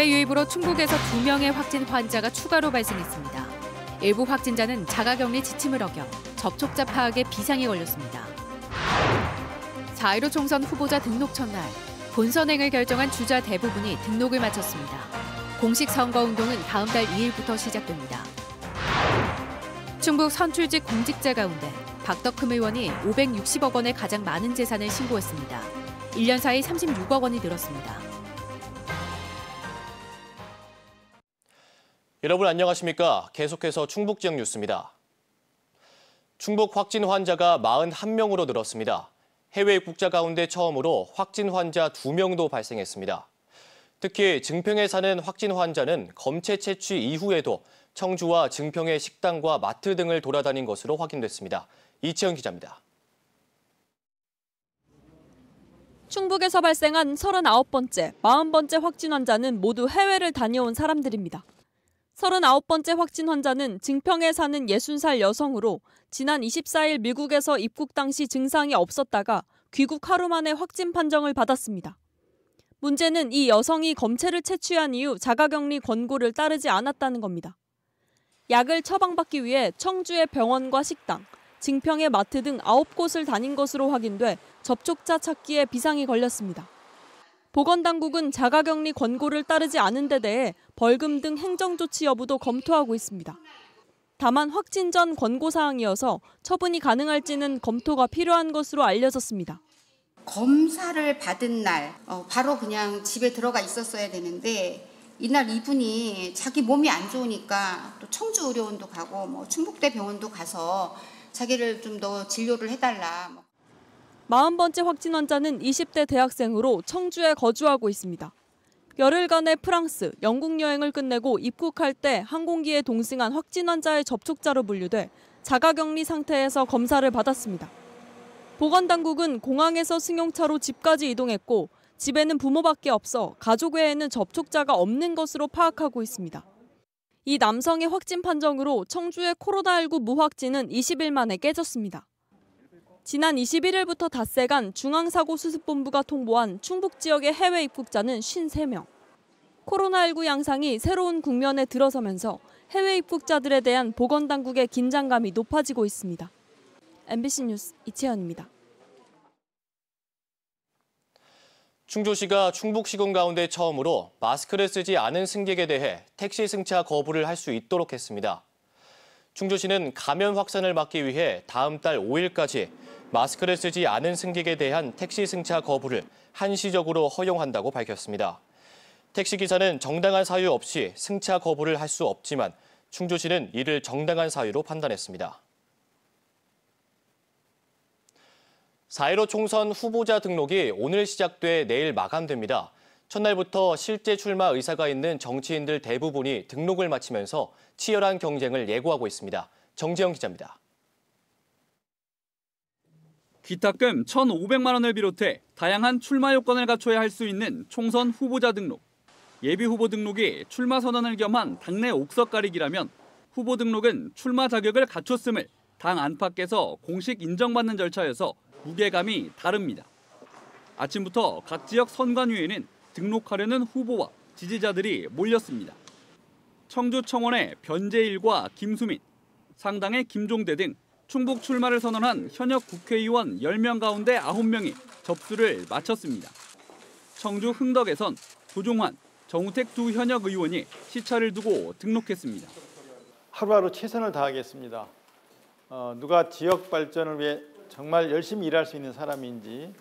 해외 유입으로 충북에서 2명의 확진 환자가 추가로 발생했습니다. 일부 확진자는 자가격리 지침을 어겨 접촉자 파악에 비상이 걸렸습니다. 4.15 총선 후보자 등록 첫날 본선행을 결정한 주자 대부분이 등록을 마쳤습니다. 공식 선거운동은 다음 달 2일부터 시작됩니다. 충북 선출직 공직자 가운데 박덕흠 의원이 560억 원의 가장 많은 재산을 신고했습니다. 1년 사이 36억 원이 늘었습니다. 여러분 안녕하십니까? 계속해서 충북 지역 뉴스입니다. 충북 확진 환자가 41명으로 늘었습니다. 해외 국자 가운데 처음으로 확진 환자 2명도 발생했습니다. 특히 증평에 사는 확진 환자는 검체 채취 이후에도 청주와 증평의 식당과 마트 등을 돌아다닌 것으로 확인됐습니다. 이채영 기자입니다. 충북에서 발생한 39번째, 40번째 확진 환자는 모두 해외를 다녀온 사람들입니다. 39번째 확진 환자는 증평에 사는 60살 여성으로 지난 24일 미국에서 입국 당시 증상이 없었다가 귀국 하루 만에 확진 판정을 받았습니다. 문제는 이 여성이 검체를 채취한 이후 자가격리 권고를 따르지 않았다는 겁니다. 약을 처방받기 위해 청주의 병원과 식당, 증평의 마트 등 9곳을 다닌 것으로 확인돼 접촉자 찾기에 비상이 걸렸습니다. 보건당국은 자가격리 권고를 따르지 않은 데 대해 벌금 등 행정조치 여부도 검토하고 있습니다. 다만 확진 전 권고사항이어서 처분이 가능할지는 검토가 필요한 것으로 알려졌습니다. 검사를 받은 날 어, 바로 그냥 집에 들어가 있었어야 되는데 이날 이분이 자기 몸이 안 좋으니까 또 청주 의료원도 가고 뭐 충북대 병원도 가서 자기를 좀 더 진료를 해달라. 뭐 40번째 확진 환자는 20대 대학생으로 청주에 거주하고 있습니다. 열흘간의 프랑스, 영국 여행을 끝내고 입국할 때 항공기에 동승한 확진 환자의 접촉자로 분류돼 자가격리 상태에서 검사를 받았습니다. 보건당국은 공항에서 승용차로 집까지 이동했고 집에는 부모밖에 없어 가족 외에는 접촉자가 없는 것으로 파악하고 있습니다. 이 남성의 확진 판정으로 청주의 코로나19 무확진은 20일 만에 깨졌습니다. 지난 21일부터 닷새간 중앙사고수습본부가 통보한 충북 지역의 해외 입국자는 53명. 코로나19 양상이 새로운 국면에 들어서면서 해외 입국자들에 대한 보건당국의 긴장감이 높아지고 있습니다. MBC 뉴스 이채연입니다. 충주시가 충북시군 가운데 처음으로 마스크를 쓰지 않은 승객에 대해 택시 승차 거부를 할 수 있도록 했습니다. 충주시는 감염 확산을 막기 위해 다음 달 5일까지 마스크를 쓰지 않은 승객에 대한 택시 승차 거부를 한시적으로 허용한다고 밝혔습니다. 택시기사는 정당한 사유 없이 승차 거부를 할 수 없지만 충주시는 이를 정당한 사유로 판단했습니다. 4.15 총선 후보자 등록이 오늘 시작돼 내일 마감됩니다. 첫날부터 실제 출마 의사가 있는 정치인들 대부분이 등록을 마치면서 치열한 경쟁을 예고하고 있습니다. 정재영 기자입니다. 기탁금 1,500만 원을 비롯해 다양한 출마 요건을 갖춰야 할 수 있는 총선 후보자 등록, 예비 후보 등록이 출마 선언을 겸한 당내 옥석 가리기라면 후보 등록은 출마 자격을 갖췄음을 당 안팎에서 공식 인정받는 절차여서 무게감이 다릅니다. 아침부터 각 지역 선관위에는 등록하려는 후보와 지지자들이 몰렸습니다. 청주청원의 변재일과 김수민, 상당의 김종대 등 충북 출마를 선언한 현역 국회의원 10명 가운데 9명이 접수를 마쳤습니다. 청주 흥덕에선 조종환, 정우택 두 현역 의원이 시차를 두고 등록했습니다. 하루하루 최선을 다하겠습니다. 어, 누가 지역 발전을 위해 정말 열심히 일할 수 있는 사람인지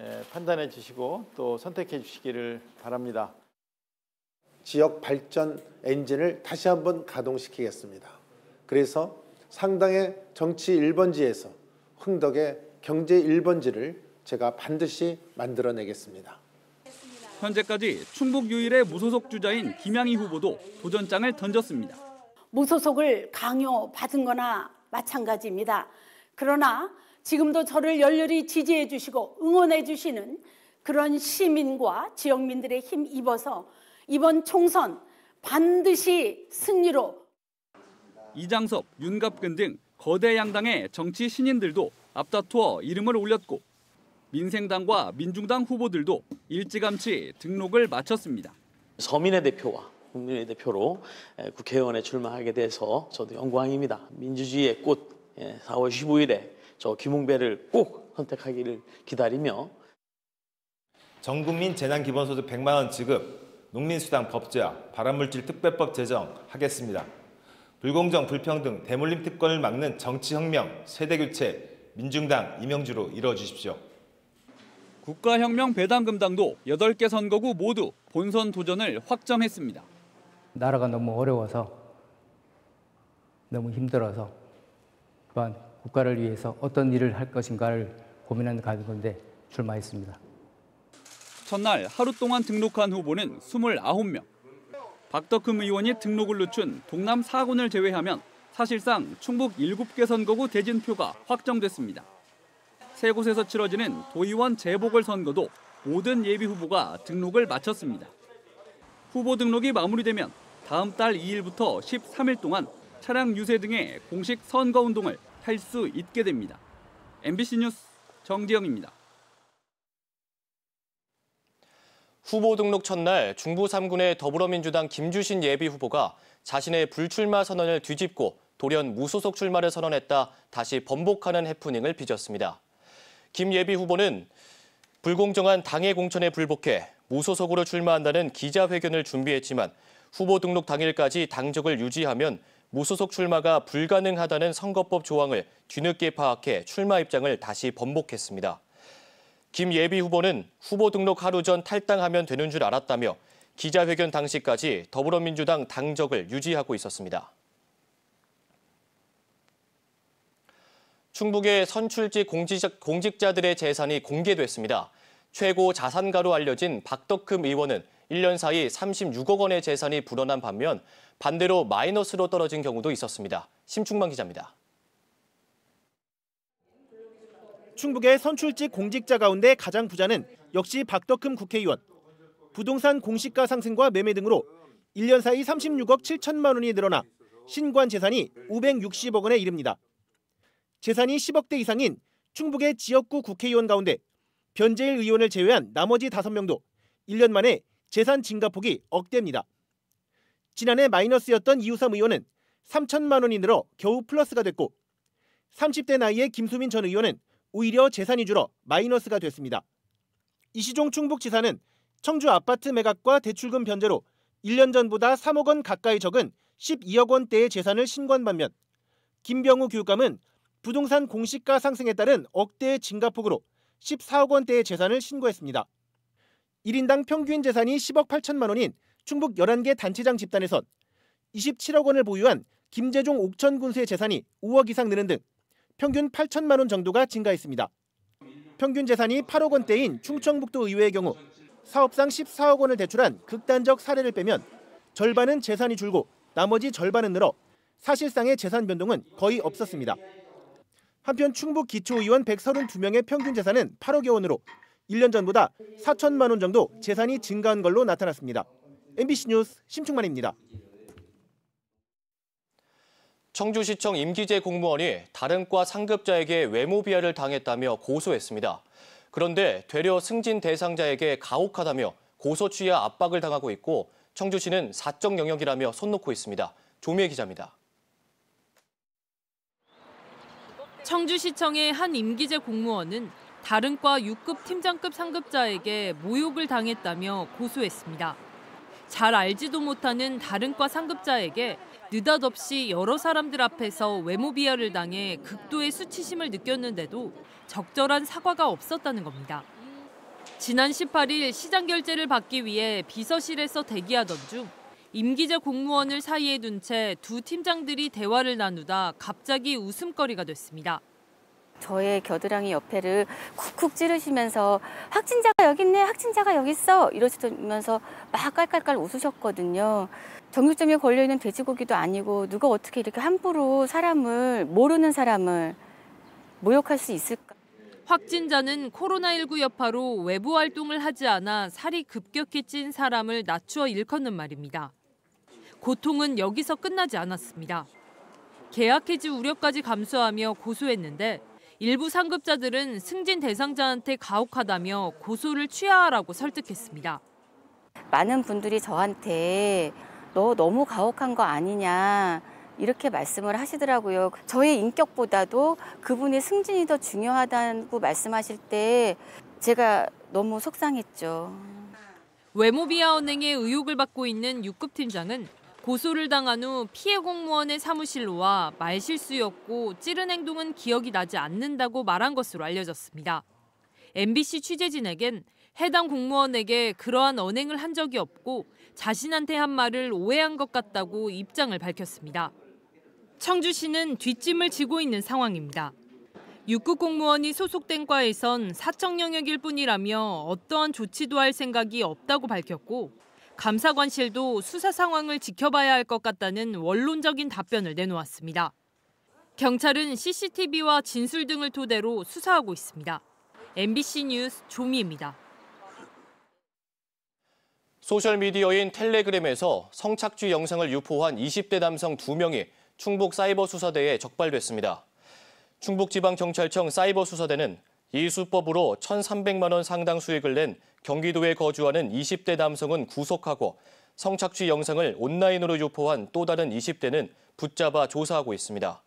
예, 판단해 주시고 또 선택해 주시기를 바랍니다. 지역 발전 엔진을 다시 한번 가동시키겠습니다. 그래서 상당의 정치 1번지에서 흥덕의 경제 1번지를 제가 반드시 만들어내겠습니다. 현재까지 충북 유일의 무소속 주자인 김양희 후보도 도전장을 던졌습니다. 무소속을 강요받은 거나 마찬가지입니다. 그러나 지금도 저를 열렬히 지지해 주시고 응원해 주시는 그런 시민과 지역민들의 힘 입어서 이번 총선 반드시 승리로 이장섭, 윤갑근 등 거대 양당의 정치 신인들도 앞다투어 이름을 올렸고 민생당과 민중당 후보들도 일찌감치 등록을 마쳤습니다. 서민의 대표와 국민의 대표로 국회의원에 출마하게 돼서 저도 영광입니다. 민주주의의 꽃 4월 예, 15일에 저 김웅배를 꼭 선택하기를 기다리며 전국민 재난기본소득 100만 원 지급, 농민수당 법제화, 발암물질 특별법 제정 하겠습니다. 불공정, 불평등, 대물림 특권을 막는 정치혁명, 세대교체, 민중당, 이명주로 이뤄주십시오. 국가혁명 배당금당도 8개 선거구 모두 본선 도전을 확정했습니다. 나라가 너무 어려워서 너무 힘들어서 또한 국가를 위해서 어떤 일을 할 것인가를 고민한 가운데 출마했습니다. 첫날 하루 동안 등록한 후보는 29명. 박덕흠 의원이 등록을 늦춘 동남 4군을 제외하면 사실상 충북 7개 선거구 대진표가 확정됐습니다. 세 곳에서 치러지는 도의원 재보궐선거도 모든 예비 후보가 등록을 마쳤습니다. 후보 등록이 마무리되면 다음 달 2일부터 13일 동안 차량 유세 등의 공식 선거 운동을 할 수 있게 됩니다. MBC 뉴스 정지영입니다. 후보 등록 첫날 중부 3군의 더불어민주당 김주신 예비 후보가 자신의 불출마 선언을 뒤집고 돌연 무소속 출마를 선언했다 다시 번복하는 해프닝을 빚었습니다. 김 예비 후보는 불공정한 당의 공천에 불복해 무소속으로 출마한다는 기자회견을 준비했지만 후보 등록 당일까지 당적을 유지하면 무소속 출마가 불가능하다는 선거법 조항을 뒤늦게 파악해 출마 입장을 다시 번복했습니다. 김 예비 후보는 후보 등록 하루 전 탈당하면 되는 줄 알았다며 기자회견 당시까지 더불어민주당 당적을 유지하고 있었습니다. 충북의 선출직 공직자들의 재산이 공개됐습니다. 최고 자산가로 알려진 박덕흠 의원은 1년 사이 36억 원의 재산이 불어난 반면 반대로 마이너스로 떨어진 경우도 있었습니다. 심충만 기자입니다. 충북의 선출직 공직자 가운데 가장 부자는 역시 박덕흠 국회의원. 부동산 공시가 상승과 매매 등으로 1년 사이 36억 7천만 원이 늘어나 신관 재산이 560억 원에 이릅니다. 재산이 10억대 이상인 충북의 지역구 국회의원 가운데 변재일 의원을 제외한 나머지 5명도 1년 만에 재산 증가폭이 억대입니다. 지난해 마이너스였던 이우삼 의원은 3천만 원이 늘어 겨우 플러스가 됐고 30대 나이의 김수민 전 의원은 오히려 재산이 줄어 마이너스가 됐습니다. 이시종 충북지사는 청주 아파트 매각과 대출금 변제로 1년 전보다 3억 원 가까이 적은 12억 원대의 재산을 신고한 반면 김병우 교육감은 부동산 공시가 상승에 따른 억대의 증가폭으로 14억 원대의 재산을 신고했습니다. 1인당 평균 재산이 10억 8천만 원인 충북 11개 단체장 집단에선 27억 원을 보유한 김재종 옥천군수의 재산이 5억 이상 느는 등 평균 8천만 원 정도가 증가했습니다. 평균 재산이 8억 원대인 충청북도 의회의 경우 사업상 14억 원을 대출한 극단적 사례를 빼면 절반은 재산이 줄고 나머지 절반은 늘어 사실상의 재산 변동은 거의 없었습니다. 한편 충북 기초의원 132명의 평균 재산은 8억여 원으로 1년 전보다 4천만 원 정도 재산이 증가한 걸로 나타났습니다. MBC 뉴스 심충만입니다. 청주시청 임기제 공무원이 다른 과 상급자에게 외모 비하를 당했다며 고소했습니다. 그런데 되려 승진 대상자에게 가혹하다며 고소 취하 압박을 당하고 있고 청주시는 사적 영역이라며 손 놓고 있습니다. 조미애 기자입니다. 청주시청의 한임기제 공무원은 다른 과 6급 팀장급 상급자에게 모욕을 당했다며 고소했습니다. 잘 알지도 못하는 다른 과 상급자에게 느닷없이 여러 사람들 앞에서 외모 비하를 당해 극도의 수치심을 느꼈는데도 적절한 사과가 없었다는 겁니다. 지난 18일 시장 결제를 받기 위해 비서실에서 대기하던 중 임기자 공무원을 사이에 둔 채 두 팀장들이 대화를 나누다 갑자기 웃음거리가 됐습니다. 저의 겨드랑이 옆에를 쿡쿡 찌르시면서 확진자가 여기 있네, 확진자가 여기 있어 이러시면서 막 깔깔깔 웃으셨거든요. 정육점에 걸려있는 돼지고기도 아니고 누가 어떻게 이렇게 함부로 사람을 모르는 사람을 모욕할 수 있을까? 확진자는 코로나19 여파로 외부 활동을 하지 않아 살이 급격히 찐 사람을 낮추어 일컫는 말입니다. 고통은 여기서 끝나지 않았습니다. 계약해지 우려까지 감수하며 고소했는데 일부 상급자들은 승진 대상자한테 가혹하다며 고소를 취하하라고 설득했습니다. 많은 분들이 저한테 너 너무 가혹한 거 아니냐 이렇게 말씀을 하시더라고요. 저의 인격보다도 그분의 승진이 더 중요하다고 말씀하실 때 제가 너무 속상했죠. 외모 비아은행의 의혹을 받고 있는 6급 팀장은 고소를 당한 후 피해 공무원의 사무실로 와 말실수였고 찌른 행동은 기억이 나지 않는다고 말한 것으로 알려졌습니다. MBC 취재진에겐 해당 공무원에게 그러한 언행을 한 적이 없고 자신한테 한 말을 오해한 것 같다고 입장을 밝혔습니다. 청주시는 뒷짐을 지고 있는 상황입니다. 육급 공무원이 소속된 과에선 사적 영역일 뿐이라며 어떠한 조치도 할 생각이 없다고 밝혔고 감사관실도 수사 상황을 지켜봐야 할 것 같다는 원론적인 답변을 내놓았습니다. 경찰은 CCTV와 진술 등을 토대로 수사하고 있습니다. MBC 뉴스 조미입니다. 소셜미디어인 텔레그램에서 성착취 영상을 유포한 20대 남성 2명이 충북 사이버수사대에 적발됐습니다. 충북지방경찰청 사이버수사대는 이 수법으로 1,300만 원 상당 수익을 낸 경기도에 거주하는 20대 남성은 구속하고 성착취 영상을 온라인으로 유포한 또 다른 20대는 붙잡아 조사하고 있습니다.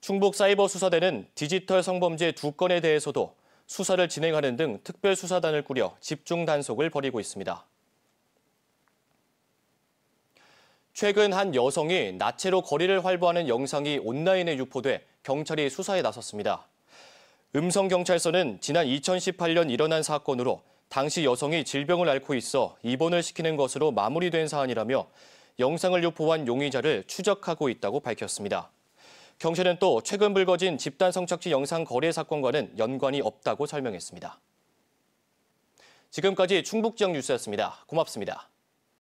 충북 사이버수사대는 디지털 성범죄 두 건에 대해서도 수사를 진행하는 등 특별수사단을 꾸려 집중 단속을 벌이고 있습니다. 최근 한 여성이 나체로 거리를 활보하는 영상이 온라인에 유포돼 경찰이 수사에 나섰습니다. 음성경찰서는 지난 2018년 일어난 사건으로 당시 여성이 질병을 앓고 있어 입원을 시키는 것으로 마무리된 사안이라며 영상을 유포한 용의자를 추적하고 있다고 밝혔습니다. 경찰은 또 최근 불거진 집단 성착취 영상 거래 사건과는 연관이 없다고 설명했습니다. 지금까지 충북지역 뉴스였습니다. 고맙습니다.